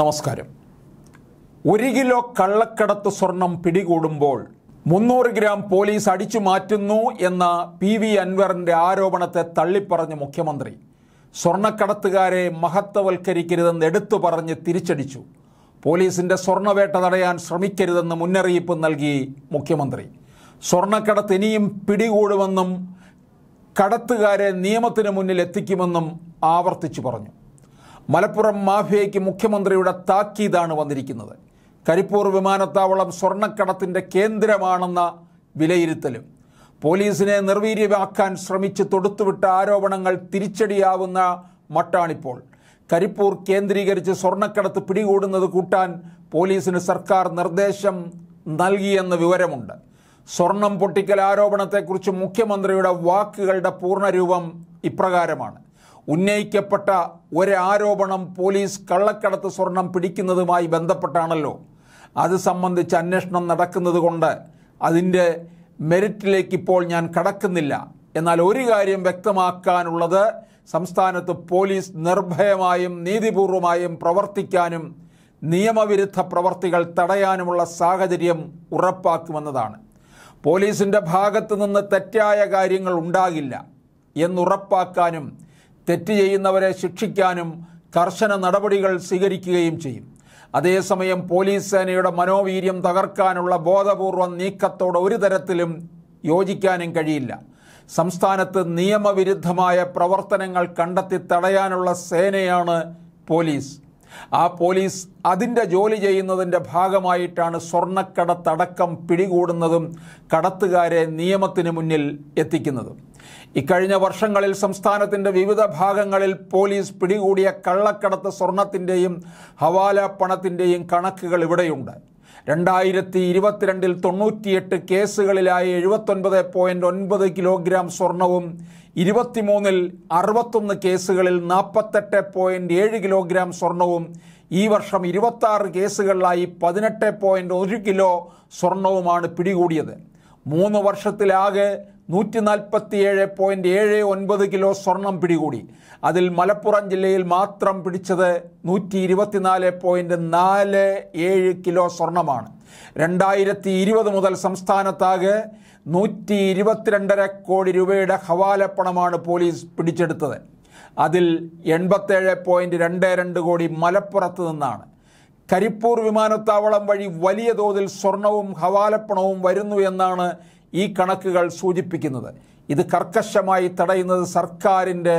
നമസ്കാരം ഒരു കിലോ കള്ളക്കടത്ത് സ്വർണം പിടികൂടുമ്പോൾ മുന്നൂറ് ഗ്രാം പോലീസ് അടിച്ചു മാറ്റുന്നു എന്ന പി വി അൻവറിൻ്റെ ആരോപണത്തെ തള്ളിപ്പറഞ്ഞ് മുഖ്യമന്ത്രി സ്വർണ്ണക്കടത്തുകാരെ മഹത്വവൽക്കരിക്കരുതെന്ന് എടുത്തു പറഞ്ഞ് തിരിച്ചടിച്ചു പോലീസിൻ്റെ സ്വർണ്ണവേട്ട തടയാൻ ശ്രമിക്കരുതെന്ന് മുന്നറിയിപ്പ് നൽകി മുഖ്യമന്ത്രി സ്വർണ്ണക്കടത്ത് ഇനിയും പിടികൂടുമെന്നും കടത്തുകാരെ നിയമത്തിന് മുന്നിൽ എത്തിക്കുമെന്നും ആവർത്തിച്ചു പറഞ്ഞു മലപ്പുറം മാഫിയയ്ക്ക് മുഖ്യമന്ത്രിയുടെ താക്കീതാണ് വന്നിരിക്കുന്നത് കരിപ്പൂർ വിമാനത്താവളം സ്വർണ്ണക്കടത്തിൻ്റെ കേന്ദ്രമാണെന്ന വിലയിരുത്തലും പോലീസിനെ നിർവീര്യമാക്കാൻ ശ്രമിച്ച് തൊടുത്തുവിട്ട ആരോപണങ്ങൾ തിരിച്ചടിയാവുന്ന മട്ടാണിപ്പോൾ കരിപ്പൂർ കേന്ദ്രീകരിച്ച് സ്വർണ്ണക്കടത്ത് പിടികൂടുന്നത് കൂട്ടാൻ പോലീസിന് സർക്കാർ നിർദ്ദേശം നൽകിയെന്ന വിവരമുണ്ട് സ്വർണം പൊട്ടിക്കൽ ആരോപണത്തെക്കുറിച്ച് മുഖ്യമന്ത്രിയുടെ വാക്കുകളുടെ പൂർണ്ണരൂപം ഇപ്രകാരമാണ് ഉന്നയിക്കപ്പെട്ട ഒരാരോപണം പോലീസ് കള്ളക്കടത്ത് സ്വർണം പിടിക്കുന്നതുമായി ബന്ധപ്പെട്ടാണല്ലോ അത് സംബന്ധിച്ച് അന്വേഷണം നടക്കുന്നത് കൊണ്ട് അതിൻ്റെ മെറിറ്റിലേക്ക് ഇപ്പോൾ ഞാൻ കടക്കുന്നില്ല എന്നാൽ ഒരു കാര്യം വ്യക്തമാക്കാനുള്ളത് സംസ്ഥാനത്ത് പോലീസ് നിർഭയമായും നീതിപൂർവമായും പ്രവർത്തിക്കാനും നിയമവിരുദ്ധ പ്രവർത്തികൾ തടയാനുമുള്ള സാഹചര്യം ഉറപ്പാക്കുമെന്നതാണ് പോലീസിൻ്റെ ഭാഗത്തു നിന്ന് തെറ്റായ കാര്യങ്ങൾ ഉണ്ടാകില്ല എന്നുറപ്പാക്കാനും തെറ്റ് ചെയ്യുന്നവരെ ശിക്ഷിക്കാനും കർശന നടപടികൾ സ്വീകരിക്കുകയും ചെയ്യും അതേസമയം പോലീസ് സേനയുടെ മനോവീര്യം തകർക്കാനുള്ള ബോധപൂർവ നീക്കത്തോട് ഒരു തരത്തിലും യോജിക്കാനും കഴിയില്ല സംസ്ഥാനത്ത് നിയമവിരുദ്ധമായ പ്രവർത്തനങ്ങൾ കണ്ടെത്തി തടയാനുള്ള സേനയാണ് പോലീസ് ആ പോലീസ് അതിൻ്റെ ജോലി ചെയ്യുന്നതിൻ്റെ ഭാഗമായിട്ടാണ് സ്വർണ്ണക്കടത്തടക്കം പിടികൂടുന്നതും കടത്തുകാരെ നിയമത്തിന് മുന്നിൽ എത്തിക്കുന്നതും ഇക്കഴിഞ്ഞ വർഷങ്ങളിൽ സംസ്ഥാനത്തിൻ്റെ വിവിധ ഭാഗങ്ങളിൽ പോലീസ് പിടികൂടിയ കള്ളക്കടത്ത് സ്വർണത്തിൻ്റെയും ഹവാല പണത്തിൻ്റെയും കണക്കുകൾ ഇവിടെയുണ്ട് രണ്ടായിരത്തി ഇരുപത്തിരണ്ടിൽ തൊണ്ണൂറ്റിയെട്ട് കേസുകളിലായി എഴുപത്തൊൻപത് പോയിൻ്റ് ഒൻപത് കിലോഗ്രാം സ്വർണവും ഇരുപത്തിമൂന്നിൽ അറുപത്തൊന്ന് കേസുകളിൽ നാൽപ്പത്തെട്ട് പോയിൻ്റ് ഏഴ് കിലോഗ്രാം സ്വർണവും ഈ വർഷം ഇരുപത്താറ് കേസുകളിലായി പതിനെട്ട് പോയിൻ്റ് ഒരു കിലോ സ്വർണവുമാണ് പിടികൂടിയത് മൂന്ന് വർഷത്തിലാകെ നൂറ്റി നാൽപ്പത്തി ഏഴ് പോയിൻ്റ് ഏഴ് ഒൻപത് കിലോ സ്വർണം പിടികൂടി അതിൽ മലപ്പുറം ജില്ലയിൽ മാത്രം പിടിച്ചത് നൂറ്റി ഇരുപത്തി നാല് പോയിൻറ്റ് നാല് ഏഴ് കിലോ സ്വർണമാണ് രണ്ടായിരത്തി ഇരുപത് മുതൽ സംസ്ഥാനത്താകെ നൂറ്റി ഇരുപത്തിരണ്ടര കോടി രൂപയുടെ ഹവാലപ്പണമാണ് പോലീസ് പിടിച്ചെടുത്തത് അതിൽ എൺപത്തേഴ് പോയിൻറ്റ് രണ്ട് രണ്ട് കോടി മലപ്പുറത്ത് നിന്നാണ് കരിപ്പൂർ വിമാനത്താവളം വഴി വലിയ തോതിൽ സ്വർണവും ഹവാലപ്പണവും വരുന്നു എന്നാണ് ഈ കണക്കുകൾ സൂചിപ്പിക്കുന്നത് ഇത് കർക്കശമായി തടയുന്നത് സർക്കാരിൻ്റെ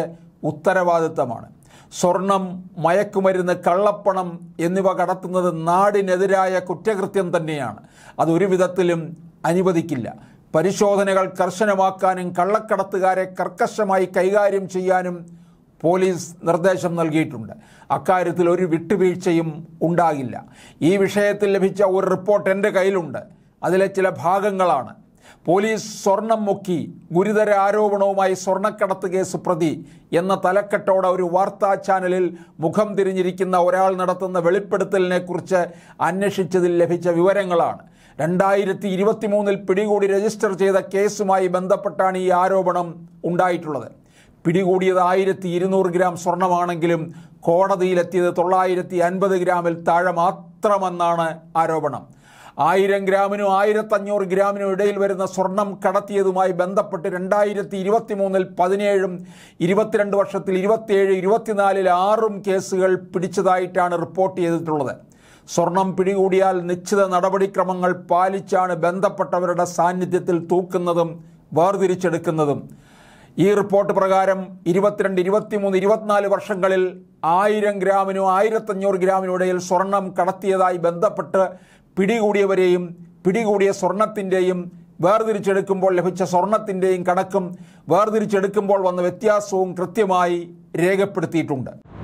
ഉത്തരവാദിത്തമാണ് സ്വർണം മയക്കുമരുന്ന് കള്ളപ്പണം എന്നിവ കടത്തുന്നത് നാടിനെതിരായ കുറ്റകൃത്യം തന്നെയാണ് അതൊരു വിധത്തിലും അനുവദിക്കില്ല പരിശോധനകൾ കർശനമാക്കാനും കള്ളക്കടത്തുകാരെ കർക്കശമായി കൈകാര്യം ചെയ്യാനും പോലീസ് നിർദ്ദേശം നൽകിയിട്ടുണ്ട് അക്കാര്യത്തിൽ ഒരു വിട്ടുവീഴ്ചയും ഉണ്ടാകില്ല ഈ വിഷയത്തിൽ ലഭിച്ച ഒരു റിപ്പോർട്ട് എൻ്റെ കയ്യിലുണ്ട് അതിലെ ചില ഭാഗങ്ങളാണ് പോലീസ് സ്വർണം മുക്കി ഗുരുതര ആരോപണവുമായി സ്വർണ്ണക്കടത്ത് കേസ് പ്രതി എന്ന തലക്കെട്ടോടെ ഒരു വാർത്താ ചാനലിൽ മുഖം തിരിഞ്ഞിരിക്കുന്ന ഒരാൾ നടത്തുന്ന വെളിപ്പെടുത്തലിനെക്കുറിച്ച് അന്വേഷിച്ചതിൽ ലഭിച്ച വിവരങ്ങളാണ് രണ്ടായിരത്തി മൂന്നിൽ പിടികൂടി രജിസ്റ്റർ ചെയ്ത കേസുമായി ബന്ധപ്പെട്ടാണ് ഈ ആരോപണം ഉണ്ടായിട്ടുള്ളത് പിടികൂടിയത് ആയിരത്തി ഇരുന്നൂറ് ഗ്രാം സ്വർണമാണെങ്കിലും കോടതിയിലെത്തിയത് തൊള്ളായിരത്തി അൻപത് ഗ്രാമിൽ താഴെ മാത്രമെന്നാണ് ആരോപണം ആയിരം ഗ്രാമിനും ആയിരത്തഞ്ഞൂറ് ഗ്രാമിനും ഇടയിൽ വരുന്ന സ്വർണം കടത്തിയതുമായി ബന്ധപ്പെട്ട് രണ്ടായിരത്തി ഇരുപത്തി മൂന്നിൽ പതിനേഴും ഇരുപത്തിരണ്ട് വർഷത്തിൽ ഇരുപത്തിയേഴ് ഇരുപത്തിനാലിൽ ആറും കേസുകൾ പിടിച്ചതായിട്ടാണ് റിപ്പോർട്ട് ചെയ്തിട്ടുള്ളത് സ്വർണം പിടികൂടിയാൽ നിശ്ചിത നടപടിക്രമങ്ങൾ പാലിച്ചാണ് ബന്ധപ്പെട്ടവരുടെ സാന്നിധ്യത്തിൽ തൂക്കുന്നതും വേർതിരിച്ചെടുക്കുന്നതും ഈ റിപ്പോർട്ട് പ്രകാരം ഇരുപത്തിരണ്ട് ഇരുപത്തിമൂന്ന് ഇരുപത്തിനാല് വർഷങ്ങളിൽ ആയിരം ഗ്രാമിനോ ആയിരത്തഞ്ഞൂറ് ഗ്രാമിനോ ഇടയിൽ സ്വർണം കടത്തിയതായി ബന്ധപ്പെട്ട് പിടികൂടിയവരെയും പിടികൂടിയ സ്വർണത്തിൻ്റെയും വേർതിരിച്ചെടുക്കുമ്പോൾ ലഭിച്ച സ്വർണത്തിൻ്റെയും കണക്കും വേർതിരിച്ചെടുക്കുമ്പോൾ വന്ന വ്യത്യാസവും കൃത്യമായി രേഖപ്പെടുത്തിയിട്ടുണ്ട്